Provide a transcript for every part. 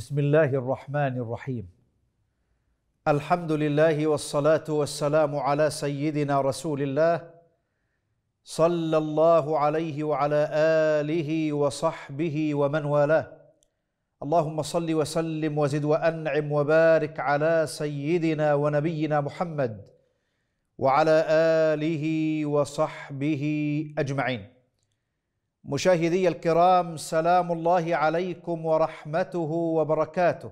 بسم الله الرحمن الرحيم الحمد لله والصلاه والسلام على سيدنا رسول الله صلى الله عليه وعلى اله وصحبه ومن والاه اللهم صل وسلم وزد وانعم وبارك على سيدنا ونبينا محمد وعلى اله وصحبه اجمعين مشاهدي الكرام سلام الله عليكم ورحمته وبركاته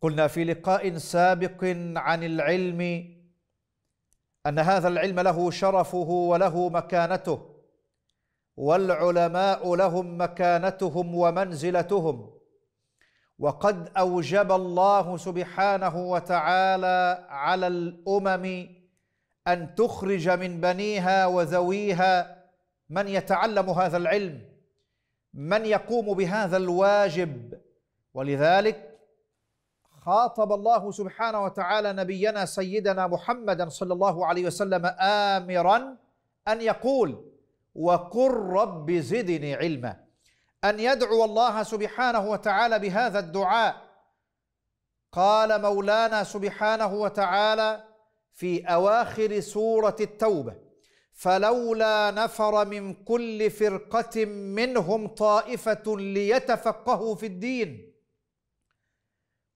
قلنا في لقاء سابق عن العلم ان هذا العلم له شرفه وله مكانته والعلماء لهم مكانتهم ومنزلتهم وقد اوجب الله سبحانه وتعالى على الامم ان تخرج من بنيها وذويها من يتعلم هذا العلم من يقوم بهذا الواجب ولذلك خاطب الله سبحانه وتعالى نبينا سيدنا محمدا صلى الله عليه وسلم امرا ان يقول وقل رب زدني علما ان يدعو الله سبحانه وتعالى بهذا الدعاء قال مولانا سبحانه وتعالى في اواخر سوره التوبه فلولا نفر من كل فرقة منهم طائفة ليتفقهوا في الدين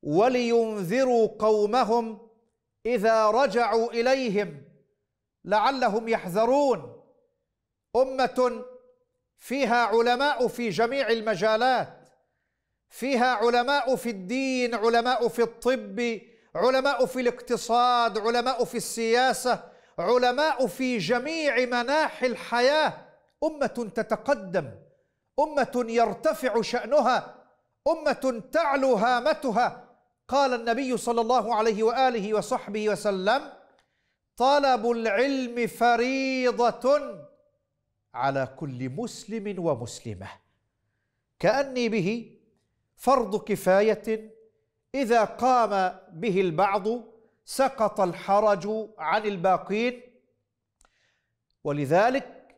ولينذروا قومهم إذا رجعوا إليهم لعلهم يحذرون أمة فيها علماء في جميع المجالات فيها علماء في الدين علماء في الطب علماء في الاقتصاد علماء في السياسه علماء في جميع مناحي الحياه امه تتقدم امه يرتفع شانها امه تعلو هامتها قال النبي صلى الله عليه واله وصحبه وسلم طلب العلم فريضه على كل مسلم ومسلمه كاني به فرض كفايه اذا قام به البعض سقط الحرج عن الباقين ولذلك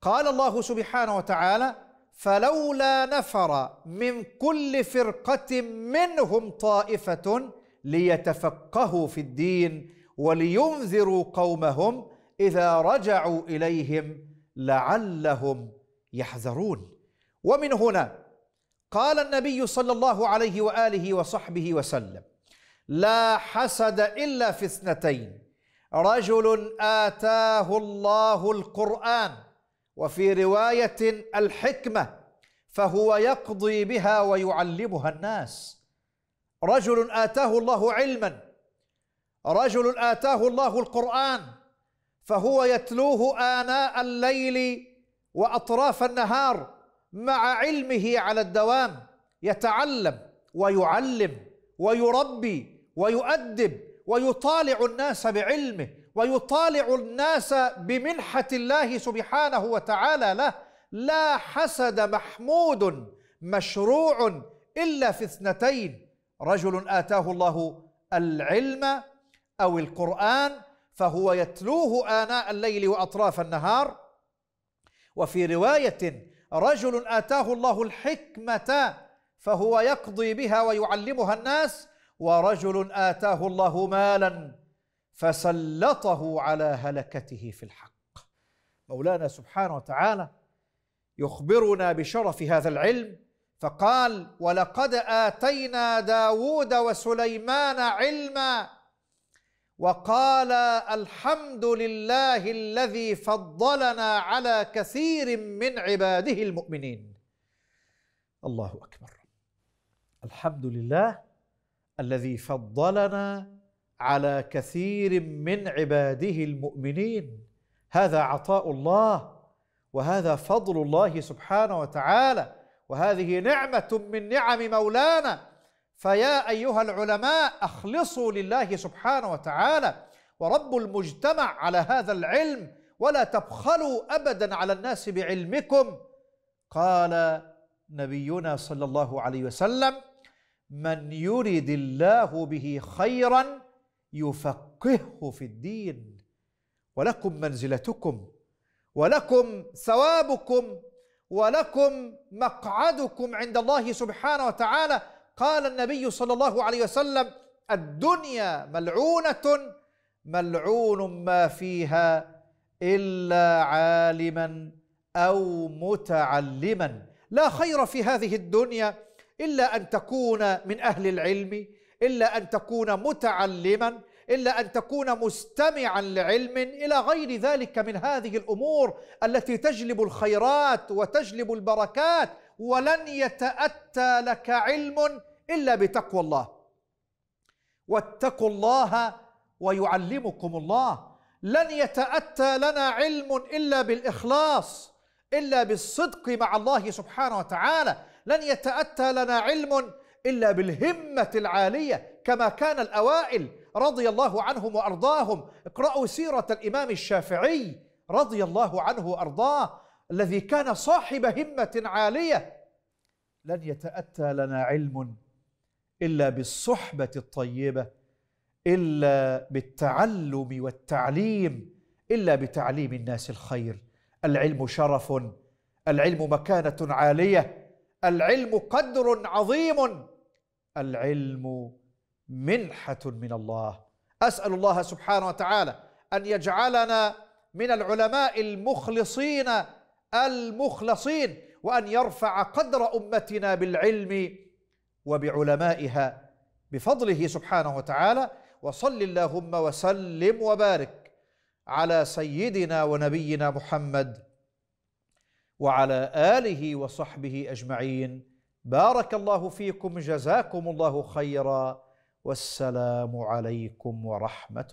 قال الله سبحانه وتعالى فلولا نفر من كل فرقة منهم طائفة ليتفقهوا في الدين ولينذروا قومهم إذا رجعوا إليهم لعلهم يحذرون ومن هنا قال النبي صلى الله عليه وآله وصحبه وسلم لا حسد إلا في اثنتين رجل آتاه الله القرآن وفي رواية الحكمة فهو يقضي بها ويعلمها الناس رجل آتاه الله علما رجل آتاه الله القرآن فهو يتلوه آناء الليل وأطراف النهار مع علمه على الدوام يتعلم ويعلم ويربي ويؤدب ويطالع الناس بعلمه ويطالع الناس بمنحة الله سبحانه وتعالى له لا حسد محمود مشروع إلا في اثنتين رجل آتاه الله العلم أو القرآن فهو يتلوه آناء الليل وأطراف النهار وفي رواية رجل آتاه الله الحكمة فهو يقضي بها ويعلمها الناس ورجل آتاه الله مالا فسلطه على هلكته في الحق مولانا سبحانه وتعالى يخبرنا بشرف هذا العلم فقال ولقد آتينا داود وسليمان علما وقال الحمد لله الذي فضلنا على كثير من عباده المؤمنين الله أكبر الحمد لله الذي فضلنا على كثير من عباده المؤمنين هذا عطاء الله وهذا فضل الله سبحانه وتعالى وهذه نعمه من نعم مولانا فيا ايها العلماء اخلصوا لله سبحانه وتعالى ورب المجتمع على هذا العلم ولا تبخلوا ابدا على الناس بعلمكم قال نبينا صلى الله عليه وسلم من يرد الله به خيرا يفقهه في الدين ولكم منزلتكم ولكم ثوابكم ولكم مقعدكم عند الله سبحانه وتعالى قال النبي صلى الله عليه وسلم الدنيا ملعونه ملعون ما فيها الا عالما او متعلما لا خير في هذه الدنيا الا ان تكون من اهل العلم الا ان تكون متعلما الا ان تكون مستمعا لعلم الى غير ذلك من هذه الامور التي تجلب الخيرات وتجلب البركات ولن يتاتى لك علم الا بتقوى الله واتقوا الله ويعلمكم الله لن يتاتى لنا علم الا بالاخلاص الا بالصدق مع الله سبحانه وتعالى لن يتأتى لنا علم إلا بالهمة العالية كما كان الأوائل رضي الله عنهم وأرضاهم اقرأوا سيرة الإمام الشافعي رضي الله عنه وأرضاه الذي كان صاحب همة عالية لن يتأتى لنا علم إلا بالصحبة الطيبة إلا بالتعلم والتعليم إلا بتعليم الناس الخير العلم شرف العلم مكانة عالية العلم قدر عظيم العلم منحه من الله اسال الله سبحانه وتعالى ان يجعلنا من العلماء المخلصين المخلصين وان يرفع قدر امتنا بالعلم وبعلمائها بفضله سبحانه وتعالى وصل اللهم وسلم وبارك على سيدنا ونبينا محمد وعلى اله وصحبه اجمعين بارك الله فيكم جزاكم الله خيرا والسلام عليكم ورحمه